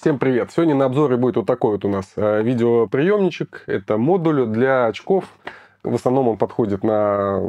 Всем привет! Сегодня на обзоре будет вот такой вот у нас э, видеоприемничек. Это модуль для очков. В основном он подходит на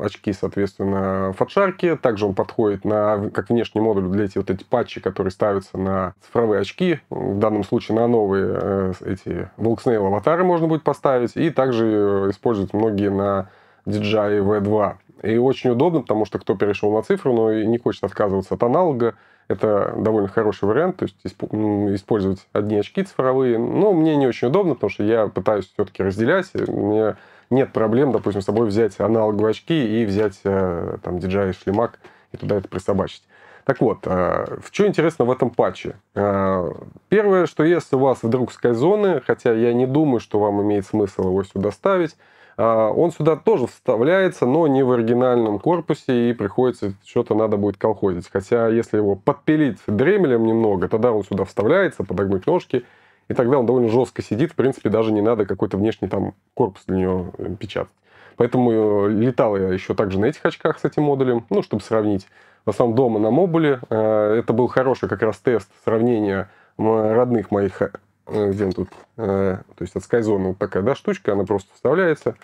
очки, соответственно, фатшарки. Также он подходит на, как внешний модуль для эти вот эти патчи, которые ставятся на цифровые очки. В данном случае на новые э, эти Volksnail аватары можно будет поставить. И также э, используют многие на DJI V2. И очень удобно, потому что кто перешел на цифру, но и не хочет отказываться от аналога, это довольно хороший вариант, то есть использовать одни очки цифровые. Но мне не очень удобно, потому что я пытаюсь все-таки разделять. У меня нет проблем, допустим, с собой взять аналоговые очки и взять э, там DJI шлемак и туда это присобачить. Так вот, э, в чем интересно в этом патче? Э, первое, что если у вас вдруг скайзоны, хотя я не думаю, что вам имеет смысл его сюда ставить, а, он сюда тоже вставляется, но не в оригинальном корпусе, и приходится что-то надо будет колхозить. Хотя, если его подпилить дремелем немного, тогда он сюда вставляется, подогнуть ножки, и тогда он довольно жестко сидит. В принципе, даже не надо какой-то внешний там корпус для него э, печатать. Поэтому э, летал я еще также на этих очках с этим модулем, ну, чтобы сравнить. В основном дома на мобуле. Э, это был хороший как раз тест сравнения родных моих где он тут, то есть от Skyzone вот такая, да, штучка, она просто вставляется,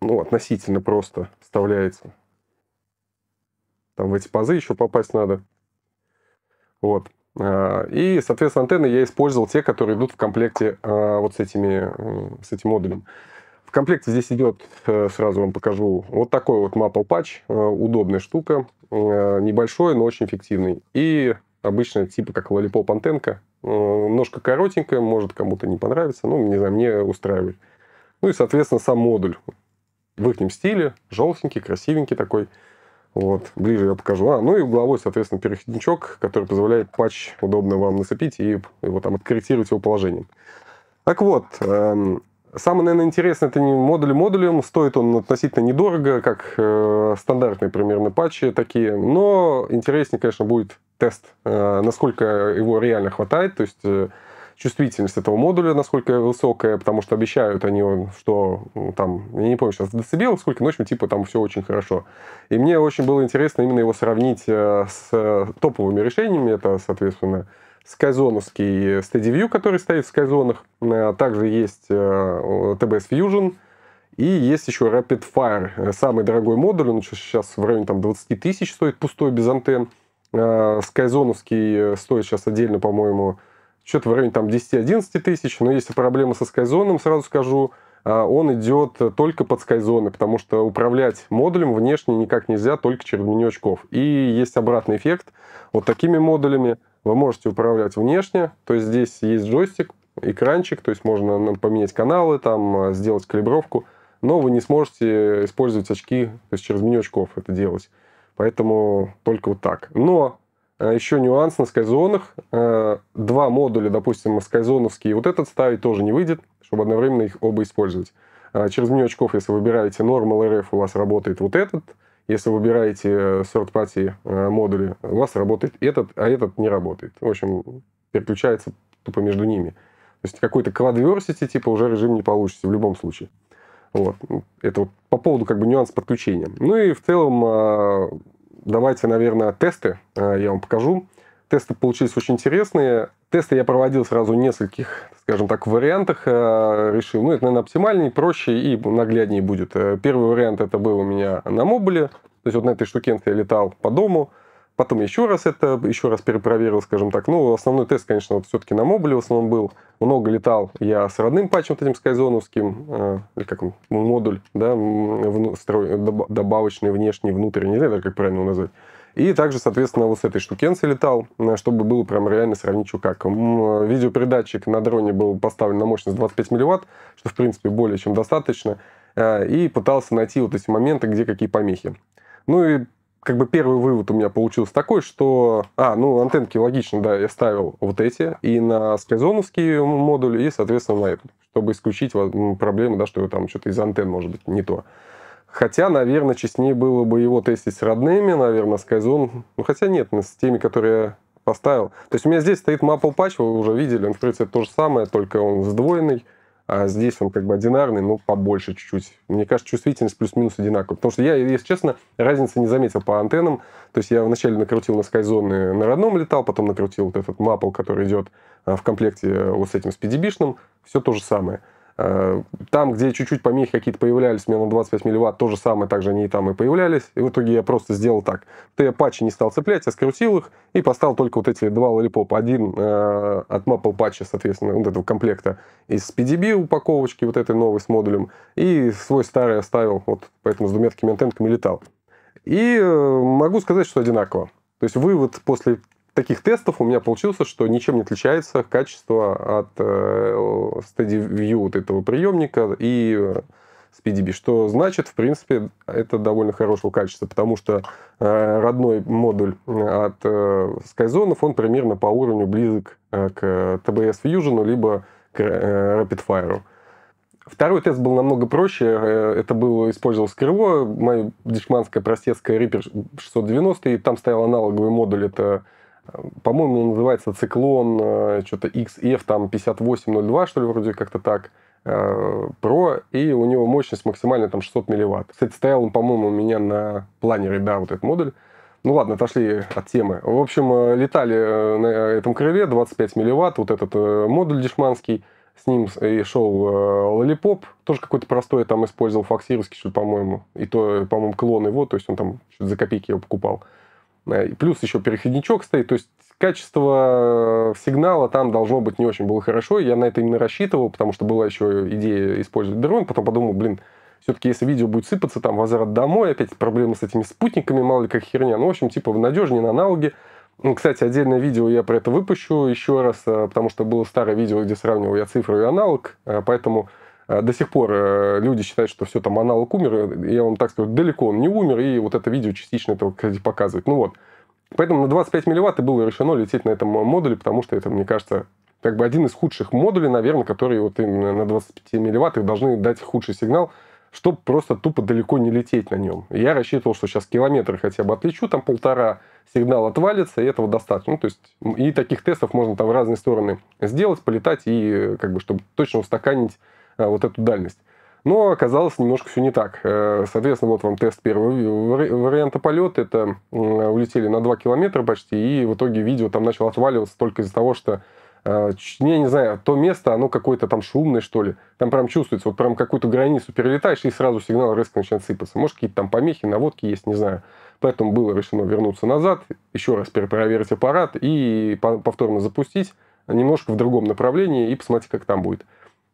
ну, относительно просто вставляется. Там в эти пазы еще попасть надо. Вот. А, и, соответственно, антенны я использовал те, которые идут в комплекте а, вот с, этими, с этим модулем. В комплекте здесь идет, э, сразу вам покажу, вот такой вот Maple Patch, э, удобная штука, э, небольшой, но очень эффективный. И обычно типа как лолипоп антенка, немножко коротенькая, может кому-то не понравится, ну, не знаю, мне устраивает. Ну и, соответственно, сам модуль в их стиле, желтенький, красивенький такой. Вот, ближе я покажу. А, ну и угловой, соответственно, переходничок, который позволяет патч удобно вам насыпить и его там откорректировать его положением. Так вот, эм, самое, наверное, интересное, это не модуль модулем. Стоит он относительно недорого, как э, стандартные примерно патчи такие. Но интереснее, конечно, будет тест, э, насколько его реально хватает. То есть э, чувствительность этого модуля, насколько высокая, потому что обещают они, что там, я не помню сейчас децибел, сколько, но, в общем, типа там все очень хорошо. И мне очень было интересно именно его сравнить э, с э, топовыми решениями, это, соответственно, Steady View, который стоит в Skyzone, э, также есть TBS Fusion, и есть еще Rapid Fire, самый дорогой модуль, он сейчас в районе там, 20 тысяч стоит пустой без антенн. Skyzone стоит сейчас отдельно, по-моему, что-то в районе там 10-11 тысяч, но если проблема со скайзоном, сразу скажу, а, он идет только под скайзоны, потому что управлять модулем внешне никак нельзя, только через меню очков. И есть обратный эффект. Вот такими модулями вы можете управлять внешне, то есть здесь есть джойстик, экранчик, то есть можно ну, поменять каналы, там а, сделать калибровку, но вы не сможете использовать очки, то есть через меню очков это делать. Поэтому только вот так. Но а, Еще нюанс на скайзонах. А, два модуля, допустим, скайзоновские, вот этот ставить тоже не выйдет, чтобы одновременно их оба использовать. А, через меню очков, если выбираете Normal RF, у вас работает вот этот. Если выбираете э, third party э, модули, у вас работает этот, а этот не работает. В общем, переключается тупо между ними. То есть какой-то квадверсити типа уже режим не получится в любом случае. Вот. Это вот по поводу как бы нюанс подключения. Ну и в целом давайте, наверное, тесты э, я вам покажу. Тесты получились очень интересные. Тесты я проводил сразу в нескольких, скажем так, вариантах. Э, решил, ну, это, наверное, оптимальнее, проще и нагляднее будет. Э, первый вариант это был у меня на мобиле. То есть вот на этой штукенце я летал по дому, Потом еще раз это, еще раз перепроверил, скажем так. Ну, основной тест, конечно, вот все-таки на мобиле в основном был. Много летал я с родным патчем вот этим скайзоновским, э, или как он, модуль, да, вну, строй, добавочный, внешний, внутренний, не или как правильно его назвать. И также, соответственно, вот с этой штукенцей летал, э, чтобы было прям реально сравнить, что как. Видеопередатчик на дроне был поставлен на мощность 25 мВт, что, в принципе, более чем достаточно. Э, и пытался найти вот эти моменты, где какие помехи. Ну и как бы первый вывод у меня получился такой, что... А, ну, антенки, логично, да, я ставил вот эти и на скайзоновские модули, и, соответственно, на этот, чтобы исключить вот проблемы, да, что там что-то из антенн может быть не то. Хотя, наверное, честнее было бы его тестить с родными, наверное, Skyzone. Ну, хотя нет, ну, с теми, которые я поставил. То есть у меня здесь стоит Maple Patch, вы уже видели, он, в принципе, то же самое, только он сдвоенный а здесь он как бы одинарный, но побольше чуть-чуть. Мне кажется, чувствительность плюс-минус одинаковая. Потому что я, если честно, разницы не заметил по антеннам. То есть я вначале накрутил на скайзоны э, на родном летал, потом накрутил вот этот Maple, который идет э, в комплекте э, вот с этим Speedy pdb Все то же самое. Э, там, где чуть-чуть помехи какие-то появлялись, у меня на 25 мВт, то же самое, также они и там и появлялись. И в итоге я просто сделал так. Ты патчи не стал цеплять, я а скрутил их и поставил только вот эти два лолипопа. Один э, от Maple патча, соответственно, вот этого комплекта из PDB упаковочки, вот этой новой с модулем. И свой старый оставил, вот поэтому с двумя такими антенками летал. И э, могу сказать, что одинаково. То есть вывод после таких тестов у меня получилось, что ничем не отличается качество от SteadyView э, вот этого приемника и э, с что значит, в принципе, это довольно хорошего качества, потому что э, родной модуль от э, Skyzone, он примерно по уровню близок э, к TBS Fusion, либо к э, Rapidfire. Второй тест был намного проще. Э, это был использовал крыло, мое дешманское простецкое Reaper 690, и там стоял аналоговый модуль, это по-моему, он называется «Циклон», э, что-то XF, там, 5802, что ли, вроде как-то так, Pro, э, и у него мощность максимальная, там, 600 милливатт. Кстати, стоял он, по-моему, у меня на планере, да, вот этот модуль. Ну ладно, отошли от темы. В общем, э, летали на этом крыле 25 милливатт, вот этот модуль дешманский, с ним и шел Лолипоп, тоже какой-то простой, там использовал фоксировский, что по-моему, и то, по-моему, клон его, то есть он там за копейки его покупал. Э, плюс еще переходничок стоит, то есть качество э, сигнала там должно быть не очень было хорошо. Я на это именно рассчитывал, потому что была еще идея использовать дрон. Потом подумал, блин, все-таки если видео будет сыпаться, там возврат домой, опять проблемы с этими спутниками, мало ли как херня. Ну, в общем, типа надежнее на аналоге. Ну, кстати, отдельное видео я про это выпущу еще раз, э, потому что было старое видео, где сравнивал я цифру и аналог, поэтому а, до сих пор э, люди считают, что все там аналог умер. Я вам так скажу, далеко он не умер, и вот это видео частично это, кстати, показывает. Ну вот. Поэтому на 25 милливатт и было решено лететь на этом э, модуле, потому что это, мне кажется, как бы один из худших модулей, наверное, которые вот именно на 25 милливатт должны дать худший сигнал, чтобы просто тупо далеко не лететь на нем. Я рассчитывал, что сейчас километры хотя бы отлечу, там полтора, сигнал отвалится, и этого достаточно. Ну, то есть, и таких тестов можно там в разные стороны сделать, полетать, и э, как бы, чтобы точно устаканить а, вот эту дальность. Но оказалось немножко все не так. Э, соответственно, вот вам тест первого варианта полета. Это улетели на 2 километра почти, и в итоге видео там начало отваливаться только из-за того, что а, не не знаю, то место, оно какое-то там шумное, что ли. Там прям чувствуется, вот прям какую-то границу перелетаешь, и сразу сигнал резко начинает сыпаться. Может, какие-то там помехи, наводки есть, не знаю. Поэтому было решено вернуться назад, еще раз перепроверить аппарат и повторно запустить немножко в другом направлении и посмотреть, как там будет.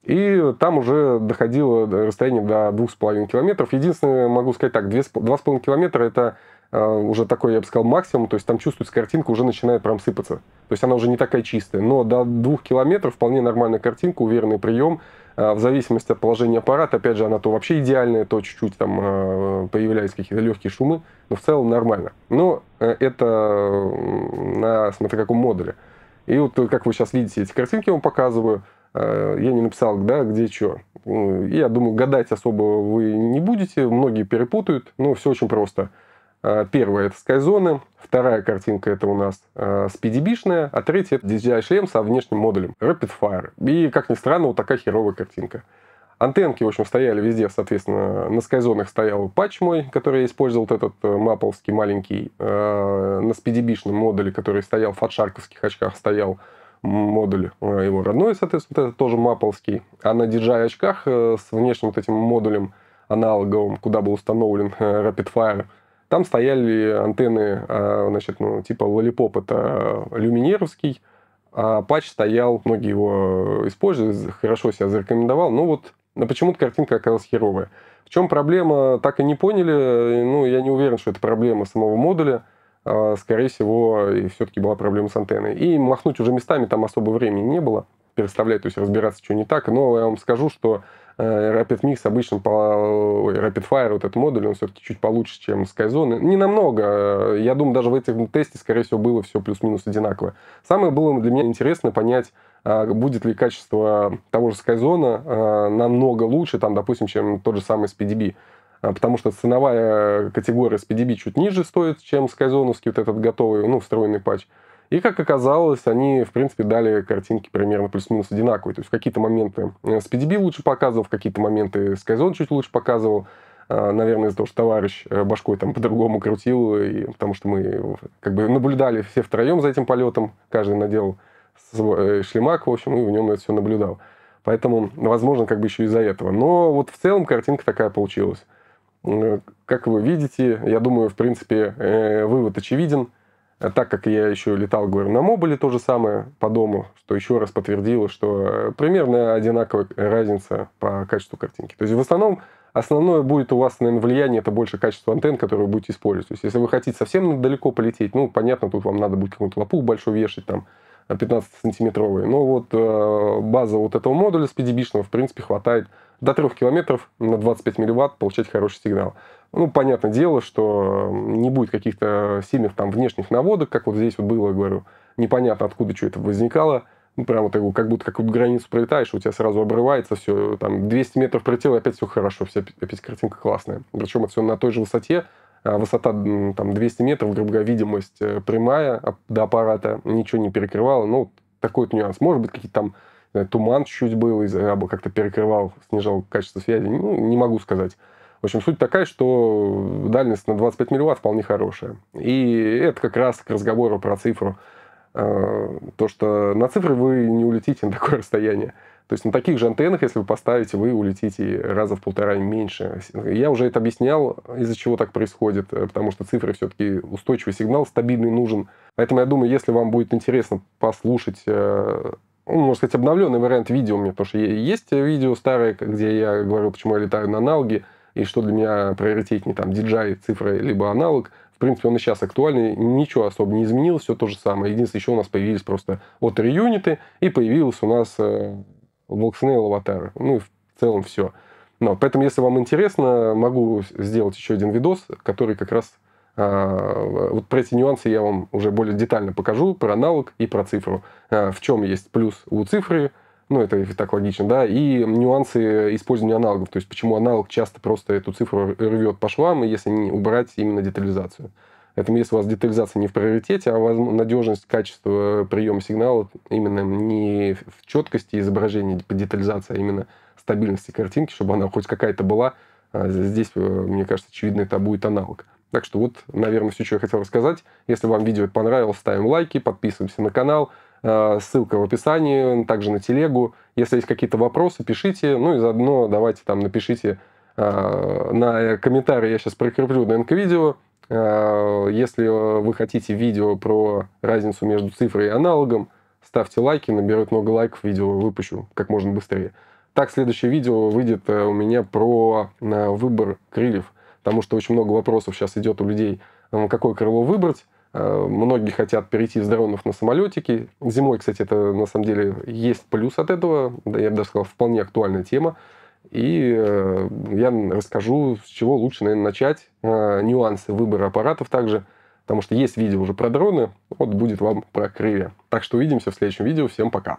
И там уже доходило расстояние до 2,5 километров. Единственное, могу сказать так, 2,5 километра это э, уже такой, я бы сказал, максимум, то есть там чувствуется картинка уже начинает прям сыпаться. То есть она уже не такая чистая. Но до двух километров вполне нормальная картинка, уверенный прием. Э, в зависимости от положения аппарата, опять же, она то вообще идеальная, то чуть-чуть там э, появляются какие-то легкие шумы, но в целом нормально. Но это на смотря каком модуле. И вот как вы сейчас видите эти картинки, я вам показываю – Э, я не написал, да, где что. Ну, я думаю, гадать особо вы не будете, многие перепутают, но все очень просто. Э, первая – это SkyZone, вторая картинка – это у нас спидибишная, э, а третья – это DJI-шлем эм со внешним модулем Rapid Fire. И, как ни странно, вот такая херовая картинка. Антенки, в общем, стояли везде, соответственно, на скайзонах стоял патч мой, который я использовал, вот этот маповский маленький, на спидибишном модуле, который стоял в фатшарковских очках, стоял модуль э, его родной, соответственно, это тоже маповский. А на DJI очках э, с внешним вот этим модулем аналоговым, куда был установлен э, Rapidfire, там стояли антенны, значит, ну, типа Lollipop, это люминеровский, а патч стоял, многие его используют, хорошо себя зарекомендовал, но ну вот но почему-то картинка оказалась херовая. В чем проблема, так и не поняли, ну, я не уверен, что это проблема самого модуля, а, скорее всего, все-таки была проблема с антенной. И махнуть уже местами там особо времени не было, переставлять, то есть разбираться, что не так. Но я вам скажу, что э, Rapid Mix обычно, по, ой, Rapid Fire, вот этот модуль, он все-таки чуть получше, чем Skyzone. Не намного. Я думаю, даже в этих тесте, скорее всего, было все плюс-минус одинаково. Самое было для меня интересно понять, а, будет ли качество того же Skyzone а, намного лучше, там, допустим, чем тот же самый SPDB. А, потому что ценовая категория с PDB чуть ниже стоит, чем скайзоновский вот этот готовый, ну, встроенный патч. И, как оказалось, они, в принципе, дали картинки примерно плюс-минус одинаковые. То есть э, в какие-то моменты с PDB лучше показывал, в какие-то моменты Skyzone чуть лучше показывал. А, наверное, из-за того, что товарищ э, башкой там по-другому крутил, и, потому что мы как бы наблюдали все втроем за этим полетом. Каждый надел свой э, шлемак, в общем, и в нем это все наблюдал. Поэтому, возможно, как бы еще из-за этого. Но вот в целом картинка такая получилась. Э, как вы видите, я думаю, в принципе, э, вывод очевиден. Э, так как я еще летал, говорю, на мобиле то же самое по дому, что еще раз подтвердило, что примерно одинаковая разница по качеству картинки. То есть в основном основное будет у вас, наверное, влияние, это больше качество антенн, которые вы будете использовать. То есть если вы хотите совсем далеко полететь, ну, понятно, тут вам надо будет какую-то лапу большую вешать там, 15-сантиметровый. Но вот база вот этого модуля с pdb в принципе, хватает до 3 километров на 25 милливатт получать хороший сигнал. Ну, понятное дело, что не будет каких-то сильных там внешних наводок, как вот здесь вот было, говорю, непонятно откуда что это возникало. Ну, прям вот как будто какую-то границу пролетаешь, у тебя сразу обрывается все, там 200 метров пролетел, и опять все хорошо, вся, опять картинка классная. Причем это все на той же высоте, а высота там 200 метров, грубо говоря, видимость э, прямая а, до аппарата, ничего не перекрывала. Ну, такой вот нюанс. Может быть, какие-то там Э, туман чуть был, из араба как-то перекрывал, снижал качество связи, ну, не могу сказать. В общем, суть такая, что дальность на 25 мВт вполне хорошая. И это как раз к разговору про цифру. Э, то, что на цифры вы не улетите на такое расстояние. То есть на таких же антеннах, если вы поставите, вы улетите раза в полтора меньше. Я уже это объяснял, из-за чего так происходит, э, потому что цифры все-таки устойчивый сигнал, стабильный нужен. Поэтому я думаю, если вам будет интересно послушать ну, можно сказать, обновленный вариант видео у меня, потому что есть видео старое, где я говорю, почему я летаю на аналоге, и что для меня приоритетнее, там, DJI, цифры либо аналог. В принципе, он и сейчас актуальный, ничего особо не изменилось, все то же самое. Единственное, еще у нас появились просто от юниты и появился у нас э, Волкснейл Ну и в целом все. Но поэтому, если вам интересно, могу сделать еще один видос, который как раз а, вот про эти нюансы я вам уже более детально покажу, про аналог и про цифру. А, в чем есть плюс у цифры, ну, это так логично, да, и нюансы использования аналогов, то есть почему аналог часто просто эту цифру рвет по швам, если не убрать именно детализацию. Поэтому если у вас детализация не в приоритете, а надежность, качество э, приема сигнала именно не в четкости изображения по детализации, а именно стабильности картинки, чтобы она хоть какая-то была, а, здесь, э, мне кажется, очевидно, это будет аналог. Так что вот, наверное, все, что я хотел рассказать. Если вам видео понравилось, ставим лайки, подписываемся на канал. Э, ссылка в описании, также на телегу. Если есть какие-то вопросы, пишите. Ну и заодно давайте там напишите э, на э, комментарии, я сейчас прикреплю на НК-видео. Если вы хотите видео про разницу между цифрой и аналогом, ставьте лайки, наберет много лайков, видео выпущу как можно быстрее. Так, следующее видео выйдет у меня про выбор крыльев потому что очень много вопросов сейчас идет у людей, какое крыло выбрать. Э, многие хотят перейти с дронов на самолетики. Зимой, кстати, это на самом деле есть плюс от этого. Я бы даже сказал, вполне актуальная тема. И э, я расскажу, с чего лучше, наверное, начать. Э, нюансы выбора аппаратов также. Потому что есть видео уже про дроны. Вот будет вам про крылья. Так что увидимся в следующем видео. Всем пока.